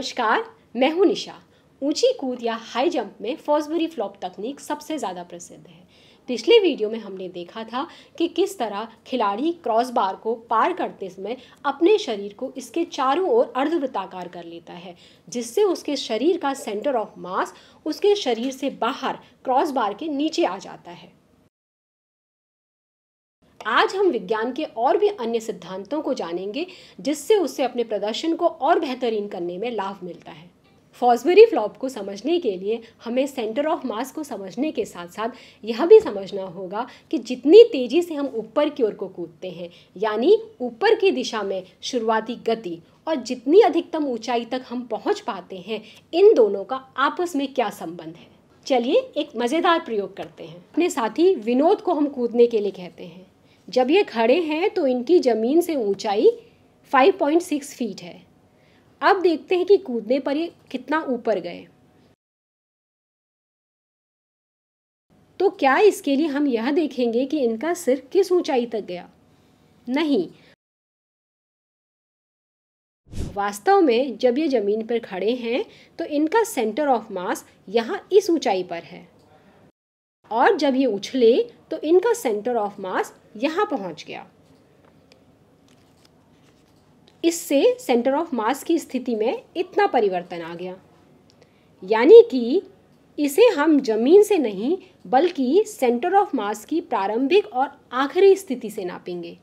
नमस्कार मैं हूं निशा ऊंची कूद या हाई जंप में फॉसबरी फ्लॉप तकनीक सबसे ज़्यादा प्रसिद्ध है पिछले वीडियो में हमने देखा था कि किस तरह खिलाड़ी क्रॉस बार को पार करते समय अपने शरीर को इसके चारों ओर अर्धवृत्ताकार कर लेता है जिससे उसके शरीर का सेंटर ऑफ मास उसके शरीर से बाहर क्रॉस बार के नीचे आ जाता है आज हम विज्ञान के और भी अन्य सिद्धांतों को जानेंगे जिससे उससे अपने प्रदर्शन को और बेहतरीन करने में लाभ मिलता है फॉजबरी फ्लॉप को समझने के लिए हमें सेंटर ऑफ मास को समझने के साथ साथ यह भी समझना होगा कि जितनी तेज़ी से हम ऊपर की ओर को कूदते हैं यानी ऊपर की दिशा में शुरुआती गति और जितनी अधिकतम ऊंचाई तक हम पहुंच पाते हैं इन दोनों का आपस में क्या संबंध है चलिए एक मज़ेदार प्रयोग करते हैं अपने साथी विनोद को हम कूदने के लिए कहते हैं जब ये खड़े हैं तो इनकी ज़मीन से ऊंचाई 5.6 फीट है अब देखते हैं कि कूदने पर ये कितना ऊपर गए तो क्या इसके लिए हम यह देखेंगे कि इनका सिर किस ऊंचाई तक गया नहीं वास्तव में जब ये ज़मीन पर खड़े हैं तो इनका सेंटर ऑफ मास यहाँ इस ऊंचाई पर है और जब ये उछले तो इनका सेंटर ऑफ मास यहाँ पहुँच गया इससे सेंटर ऑफ मास की स्थिति में इतना परिवर्तन आ गया यानी कि इसे हम जमीन से नहीं बल्कि सेंटर ऑफ मास की प्रारंभिक और आखिरी स्थिति से नापेंगे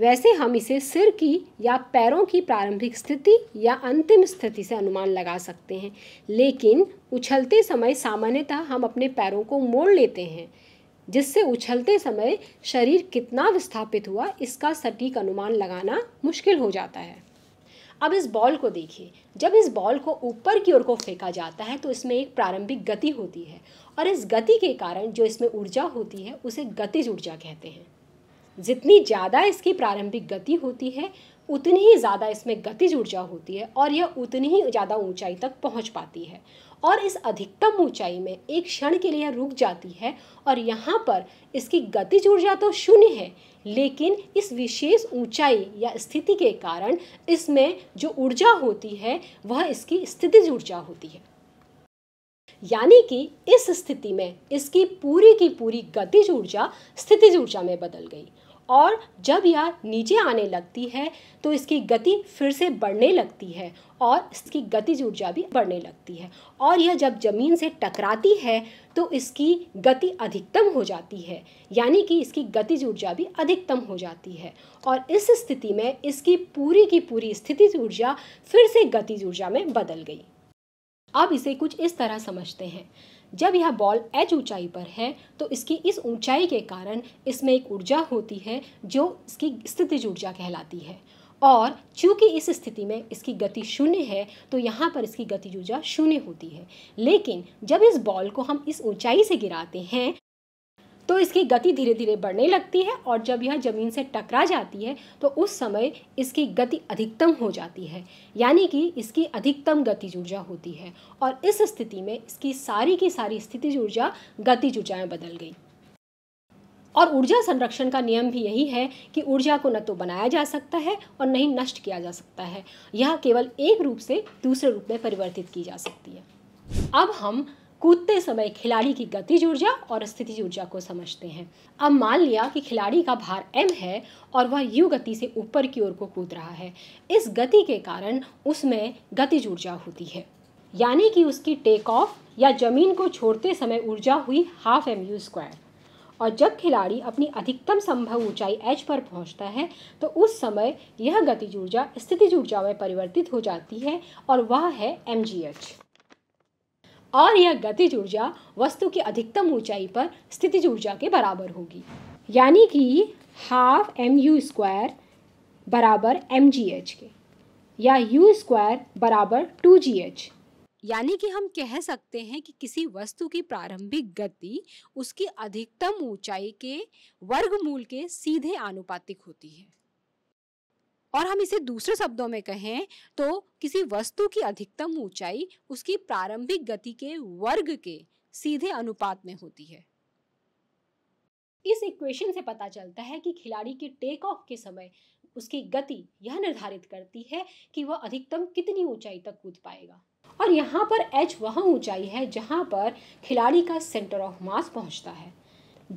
वैसे हम इसे सिर की या पैरों की प्रारंभिक स्थिति या अंतिम स्थिति से अनुमान लगा सकते हैं लेकिन उछलते समय सामान्यतः हम अपने पैरों को मोड़ लेते हैं जिससे उछलते समय शरीर कितना विस्थापित हुआ इसका सटीक अनुमान लगाना मुश्किल हो जाता है अब इस बॉल को देखिए जब इस बॉल को ऊपर की ओर को फेंका जाता है तो इसमें एक प्रारंभिक गति होती है और इस गति के कारण जो इसमें ऊर्जा होती है उसे गतिज ऊर्जा कहते हैं जितनी ज़्यादा इसकी प्रारंभिक गति होती है उतनी ही ज़्यादा इसमें गतिज ऊर्जा होती है और यह उतनी ही ज़्यादा ऊंचाई तक पहुंच पाती है और इस अधिकतम ऊंचाई में एक क्षण के लिए रुक जाती है और यहाँ पर इसकी गतिज ऊर्जा तो शून्य है लेकिन इस विशेष ऊंचाई या स्थिति के कारण इसमें जो ऊर्जा होती है वह इसकी स्थितिज ऊर्जा होती है यानी कि इस स्थिति में इसकी पूरी की पूरी गतिज ऊर्जा स्थितिज ऊर्जा में बदल गई और जब यह नीचे आने लगती है तो इसकी गति फिर से बढ़ने लगती है और इसकी गतिज ऊर्जा भी बढ़ने लगती है और यह जब ज़मीन से टकराती है तो इसकी गति अधिकतम हो जाती है यानी कि इसकी गतिज ऊर्जा भी अधिकतम हो जाती है और इस स्थिति में इसकी पूरी की पूरी स्थिति ऊर्जा फिर से गतिज ऊर्जा में बदल गई अब इसे कुछ इस तरह समझते हैं जब यह बॉल एच ऊंचाई पर है तो इसकी इस ऊंचाई के कारण इसमें एक ऊर्जा होती है जो इसकी स्थिति ऊर्जा कहलाती है और चूंकि इस स्थिति में इसकी गति शून्य है तो यहाँ पर इसकी गति ऊर्जा शून्य होती है लेकिन जब इस बॉल को हम इस ऊंचाई से गिराते हैं तो इसकी गति धीरे धीरे बढ़ने लगती है और जब यह ज़मीन से टकरा जाती है तो उस समय इसकी गति अधिकतम हो जाती है यानी कि इसकी अधिकतम गतिज ऊर्जा होती है और इस स्थिति में इसकी सारी की सारी स्थिति ऊर्जा गतिज ऊर्जाएँ बदल गई और ऊर्जा संरक्षण का नियम भी यही है कि ऊर्जा को न तो बनाया जा सकता है और न ही नष्ट किया जा सकता है यह केवल एक रूप से दूसरे रूप में परिवर्तित की जा सकती है अब हम कूदते समय खिलाड़ी की गतिज ऊर्जा और स्थिति ऊर्जा को समझते हैं अब मान लिया कि खिलाड़ी का भार m है और वह u गति से ऊपर की ओर को कूद रहा है इस गति के कारण उसमें गतिज ऊर्जा होती है यानी कि उसकी टेक ऑफ या जमीन को छोड़ते समय ऊर्जा हुई हाफ एम यू स्क्वायर और जब खिलाड़ी अपनी अधिकतम संभव ऊंचाई एच पर पहुंचता है तो उस समय यह गतिज ऊर्जा स्थितिज ऊर्जा में परिवर्तित हो जाती है और वह है एम जी एच और यह गतिज ऊर्जा वस्तु की अधिकतम ऊंचाई पर स्थितिज ऊर्जा के बराबर होगी यानी कि हाफ एम यू स्क्वायर बराबर एम जी एच के या यू स्क्वायर बराबर टू जी एच यानी कि हम कह सकते हैं कि किसी वस्तु की प्रारंभिक गति उसकी अधिकतम ऊंचाई के वर्गमूल के सीधे आनुपातिक होती है और हम इसे दूसरे शब्दों में कहें तो किसी वस्तु की अधिकतम ऊंचाई उसकी प्रारंभिक गति के वर्ग के सीधे अनुपात में होती है इस इक्वेशन से पता चलता है कि खिलाड़ी के टेक ऑफ के समय उसकी गति यह निर्धारित करती है कि वह अधिकतम कितनी ऊंचाई तक कूद पाएगा और यहाँ पर एच वह ऊंचाई है जहाँ पर खिलाड़ी का सेंटर ऑफ मास पहुँचता है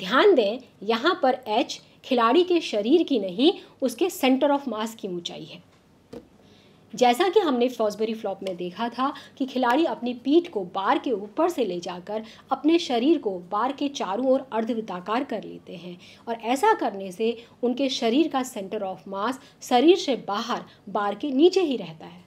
ध्यान दें यहाँ पर एच खिलाड़ी के शरीर की नहीं उसके सेंटर ऑफ मास की ऊंचाई है जैसा कि हमने फॉजबरी फ्लॉप में देखा था कि खिलाड़ी अपनी पीठ को बार के ऊपर से ले जाकर अपने शरीर को बार के चारों ओर अर्धवृत्ताकार कर लेते हैं और ऐसा करने से उनके शरीर का सेंटर ऑफ मास शरीर से बाहर बार के नीचे ही रहता है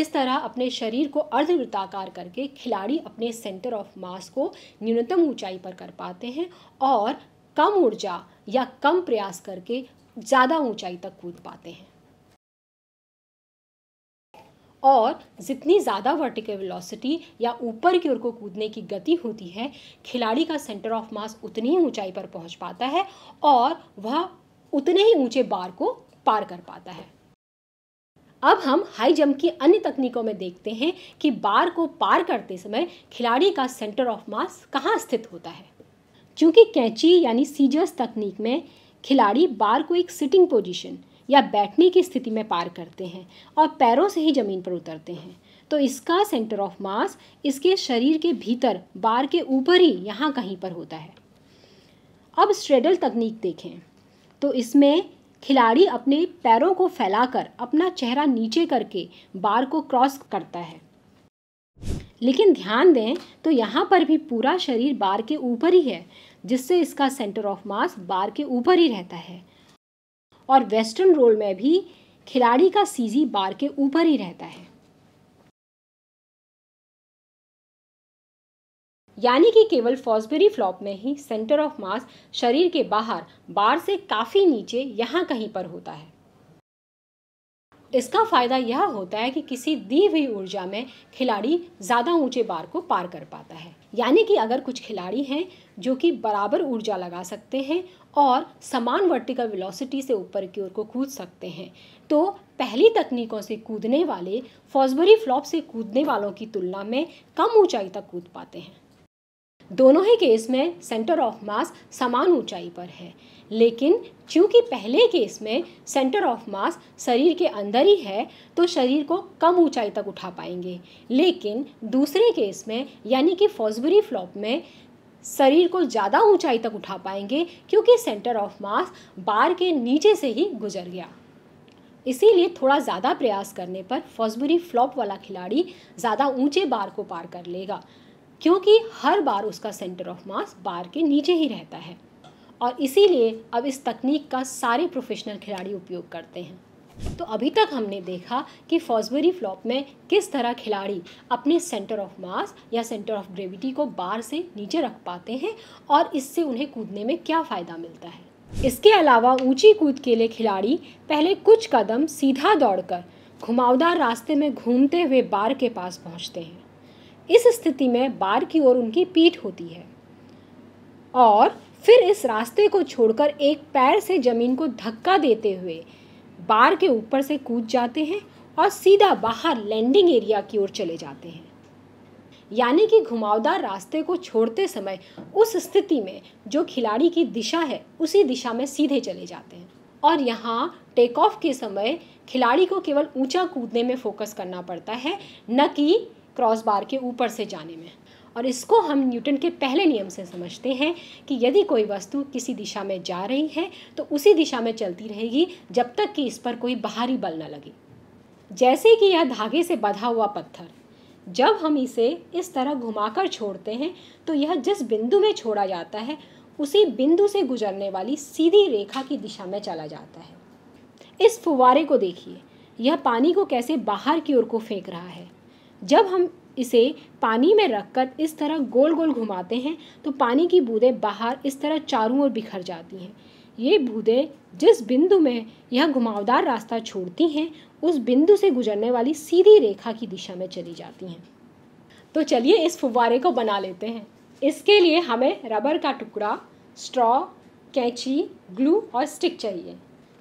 इस तरह अपने शरीर को अर्धवृत्ताकार करके खिलाड़ी अपने सेंटर ऑफ मास को न्यूनतम ऊंचाई पर कर पाते हैं और कम ऊर्जा या कम प्रयास करके ज़्यादा ऊंचाई तक कूद पाते हैं और जितनी ज़्यादा वर्टिकल वेलोसिटी या ऊपर की ओर को कूदने की गति होती है खिलाड़ी का सेंटर ऑफ मास उतनी ही ऊंचाई पर पहुंच पाता है और वह उतने ही ऊंचे बार को पार कर पाता है अब हम हाई जंप की अन्य तकनीकों में देखते हैं कि बार को पार करते समय खिलाड़ी का सेंटर ऑफ मास कहाँ स्थित होता है चूँकि कैची यानी सीजर्स तकनीक में खिलाड़ी बार को एक सिटिंग पोजीशन या बैठने की स्थिति में पार करते हैं और पैरों से ही ज़मीन पर उतरते हैं तो इसका सेंटर ऑफ मास इसके शरीर के भीतर बार के ऊपर ही यहाँ कहीं पर होता है अब स्ट्रेडल तकनीक देखें तो इसमें खिलाड़ी अपने पैरों को फैलाकर अपना चेहरा नीचे करके बार को क्रॉस करता है लेकिन ध्यान दें तो यहाँ पर भी पूरा शरीर बार के ऊपर ही है जिससे इसका सेंटर ऑफ मास बार के ऊपर ही रहता है और वेस्टर्न रोल में भी खिलाड़ी का सीजी बार के ऊपर ही रहता है यानी कि केवल फॉसबेरी फ्लॉप में ही सेंटर ऑफ मास शरीर के बाहर बार से काफ़ी नीचे यहाँ कहीं पर होता है इसका फायदा यह होता है कि किसी दी हुई ऊर्जा में खिलाड़ी ज़्यादा ऊंचे बार को पार कर पाता है यानी कि अगर कुछ खिलाड़ी हैं जो कि बराबर ऊर्जा लगा सकते हैं और समान वर्टिकल वेलोसिटी से ऊपर की ओर को कूद सकते हैं तो पहली तकनीकों से कूदने वाले फॉजबरी फ्लॉप से कूदने वालों की तुलना में कम ऊंचाई तक कूद पाते हैं दोनों ही केस में सेंटर ऑफ मास समान ऊंचाई पर है लेकिन चूंकि पहले केस में सेंटर ऑफ मास शरीर के अंदर ही है तो शरीर को कम ऊंचाई तक उठा पाएंगे लेकिन दूसरे केस में यानी कि फॉजबरी फ्लॉप में शरीर को ज़्यादा ऊंचाई तक उठा पाएंगे क्योंकि सेंटर ऑफ मास बार के नीचे से ही गुजर गया इसीलिए थोड़ा ज़्यादा प्रयास करने पर फॉजबरी फ्लॉप वाला खिलाड़ी ज़्यादा ऊंचे बार को पार कर लेगा क्योंकि हर बार उसका सेंटर ऑफ मास बार के नीचे ही रहता है और इसीलिए अब इस तकनीक का सारे प्रोफेशनल खिलाड़ी उपयोग करते हैं तो अभी तक हमने देखा कि फॉजबरी फ्लॉप में किस तरह खिलाड़ी अपने सेंटर ऑफ मास या सेंटर ऑफ ग्रेविटी को बार से नीचे रख पाते हैं और इससे उन्हें कूदने में क्या फ़ायदा मिलता है इसके अलावा ऊंची कूद के लिए खिलाड़ी पहले कुछ कदम सीधा दौड़कर घुमावदार रास्ते में घूमते हुए बार के पास पहुंचते हैं इस स्थिति में बार की ओर उनकी पीठ होती है और फिर इस रास्ते को छोड़कर एक पैर से ज़मीन को धक्का देते हुए बार के ऊपर से कूद जाते हैं और सीधा बाहर लैंडिंग एरिया की ओर चले जाते हैं यानी कि घुमावदार रास्ते को छोड़ते समय उस स्थिति में जो खिलाड़ी की दिशा है उसी दिशा में सीधे चले जाते हैं और यहाँ टेक ऑफ के समय खिलाड़ी को केवल ऊंचा कूदने में फोकस करना पड़ता है न कि क्रॉस बार के ऊपर से जाने में और इसको हम न्यूटन के पहले नियम से समझते हैं कि यदि कोई वस्तु किसी दिशा में जा रही है तो उसी दिशा में चलती रहेगी जब तक कि इस पर कोई बाहरी बल न लगे जैसे कि यह धागे से बंधा हुआ पत्थर जब हम इसे इस तरह घुमाकर छोड़ते हैं तो यह जिस बिंदु में छोड़ा जाता है उसी बिंदु से गुजरने वाली सीधी रेखा की दिशा में चला जाता है इस फुवारे को देखिए यह पानी को कैसे बाहर की ओर को फेंक रहा है जब हम इसे पानी में रखकर इस तरह गोल गोल घुमाते हैं तो पानी की बूंदें बाहर इस तरह चारों ओर बिखर जाती हैं ये बूंदें जिस बिंदु में यह घुमावदार रास्ता छोड़ती हैं उस बिंदु से गुजरने वाली सीधी रेखा की दिशा में चली जाती हैं तो चलिए इस फुवारे को बना लेते हैं इसके लिए हमें रबर का टुकड़ा स्ट्रॉ कैंची ग्लू और स्टिक चाहिए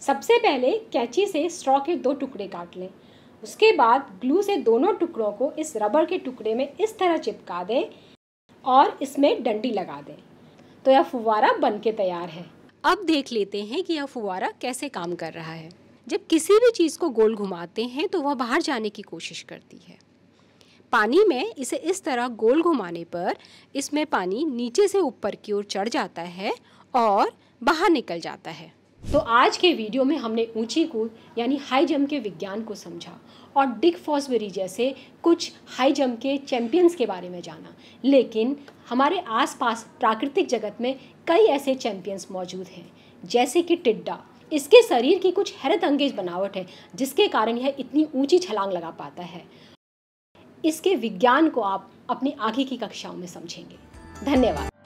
सबसे पहले कैंची से स्ट्रॉ के दो टुकड़े काट लें उसके बाद ग्लू से दोनों टुकड़ों को इस रबर के टुकड़े में इस तरह चिपका दें और इसमें डंडी लगा दें तो यह फुवारा बन के तैयार है अब देख लेते हैं कि यह फुवारा कैसे काम कर रहा है जब किसी भी चीज़ को गोल घुमाते हैं तो वह बाहर जाने की कोशिश करती है पानी में इसे इस तरह गोल घुमाने पर इसमें पानी नीचे से ऊपर की ओर चढ़ जाता है और बाहर निकल जाता है तो आज के वीडियो में हमने ऊंची कूद यानी हाई जंप के विज्ञान को समझा और डिक फॉसबेरी जैसे कुछ हाई जंप के चैंपियंस के बारे में जाना लेकिन हमारे आसपास प्राकृतिक जगत में कई ऐसे चैंपियंस मौजूद हैं जैसे कि टिड्डा इसके शरीर की कुछ हैरत अंगेज बनावट है जिसके कारण यह इतनी ऊंची छलांग लगा पाता है इसके विज्ञान को आप अपनी आगे की कक्षाओं में समझेंगे धन्यवाद